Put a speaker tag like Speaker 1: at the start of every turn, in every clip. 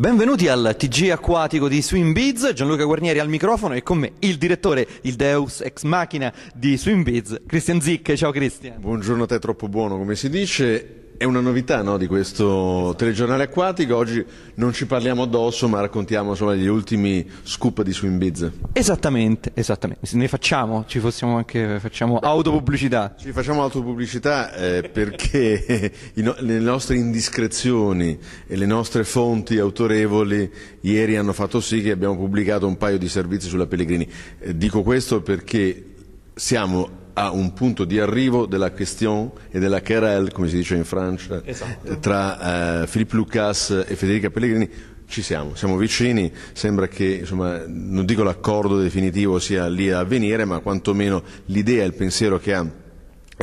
Speaker 1: Benvenuti al TG acquatico di Swimbiz, Gianluca Guarnieri al microfono e con me il direttore, il deus ex machina di Swimbiz, Christian Zicche. Ciao Christian. Buongiorno
Speaker 2: a te, troppo buono come si dice è una novità no, di questo telegiornale acquatico, oggi non ci parliamo addosso ma raccontiamo insomma, gli ultimi scoop di Swimbiz.
Speaker 1: Esattamente, esattamente, ne facciamo, ci possiamo anche, facciamo Beh,
Speaker 2: autopubblicità. Ci facciamo autopubblicità eh, perché no- le nostre indiscrezioni e le nostre fonti autorevoli ieri hanno fatto sì che abbiamo pubblicato un paio di servizi sulla Pellegrini. Eh, dico questo perché siamo a un punto di arrivo della question e della querelle, come si dice in Francia, esatto. tra eh, Philippe Lucas e Federica Pellegrini. Ci siamo, siamo vicini, sembra che, insomma, non dico l'accordo definitivo sia lì a venire, ma quantomeno l'idea e il pensiero che ha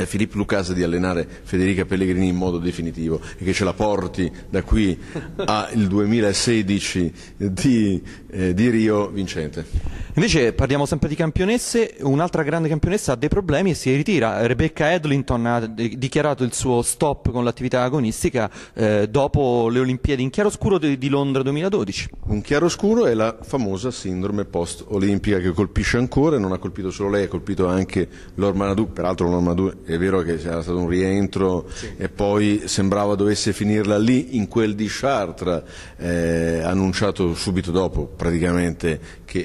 Speaker 2: Filippo eh, Lucas di allenare Federica Pellegrini in modo definitivo e che ce la porti da qui al
Speaker 1: 2016 di, eh, di Rio vincente. Invece parliamo sempre di campionesse, un'altra grande campionessa ha dei problemi e si ritira. Rebecca Edlington ha dichiarato il suo stop con l'attività agonistica eh, dopo le Olimpiadi in chiaroscuro di, di Londra 2012.
Speaker 2: Un chiaroscuro è la famosa sindrome post-olimpica che colpisce ancora, non ha colpito solo lei, ha colpito anche l'Ormanadu, peraltro l'Ormanadu è vero che c'era stato un rientro sì. e poi sembrava dovesse finirla lì in quel di Chartres, eh, annunciato subito dopo praticamente che...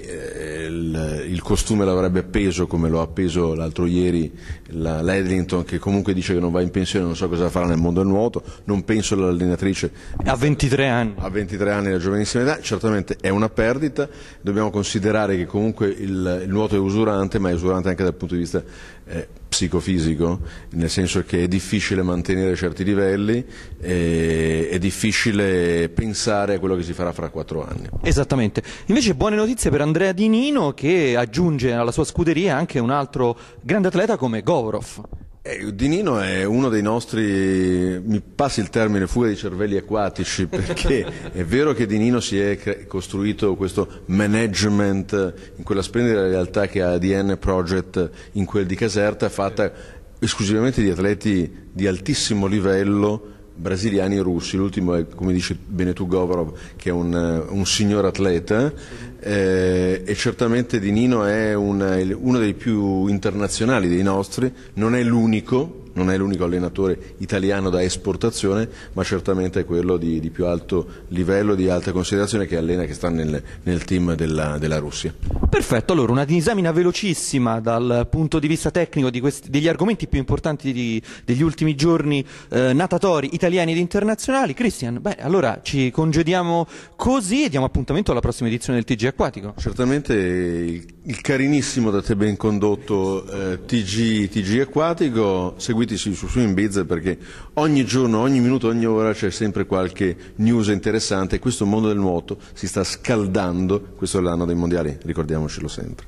Speaker 2: Eh, il, il, costume l'avrebbe appeso come lo ha appeso l'altro ieri la, l'Edlington che comunque dice che non va in pensione, non so cosa farà nel mondo del nuoto, non penso all'allenatrice.
Speaker 1: A 23
Speaker 2: anni. A 23 anni la giovanissima età, certamente è una perdita, dobbiamo considerare che comunque il, il nuoto è usurante, ma è usurante anche dal punto di vista... Eh, psicofisico, nel senso che è difficile mantenere certi livelli, è difficile pensare a quello che si farà fra quattro anni.
Speaker 1: Esattamente. Invece buone notizie per Andrea Di Nino che aggiunge alla sua scuderia anche un altro grande atleta come Govorov. Eh, Nino è
Speaker 2: uno dei nostri, mi passi il termine, fuga di cervelli acquatici, perché è vero che Di Nino si è costruito questo management in quella splendida realtà che ha ADN Project in quel di Caserta, fatta esclusivamente di atleti di altissimo livello brasiliani e russi, l'ultimo è come dice Benetu Govorov che è un, eh, un signor atleta eh, e certamente Di Nino è una, uno dei più internazionali dei nostri, non è l'unico non è l'unico allenatore italiano da esportazione, ma certamente è quello di, di più alto livello, di alta considerazione che allena, che sta nel, nel team della, della, Russia.
Speaker 1: Perfetto, allora una disamina velocissima dal punto di vista tecnico di questi, degli argomenti più importanti di, degli ultimi giorni eh, natatori italiani ed internazionali. Christian, beh, allora ci congediamo così e diamo appuntamento alla prossima edizione del TG Acquatico.
Speaker 2: Certamente il il carinissimo da te ben condotto eh, TG, TG Acquatico, seguitici su, su Inbiz perché ogni giorno, ogni minuto, ogni ora c'è sempre qualche news interessante e questo mondo del nuoto si sta scaldando, questo è l'anno dei mondiali, ricordiamocelo sempre.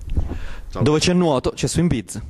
Speaker 2: Ciao. Dove c'è nuoto c'è su Inbiz.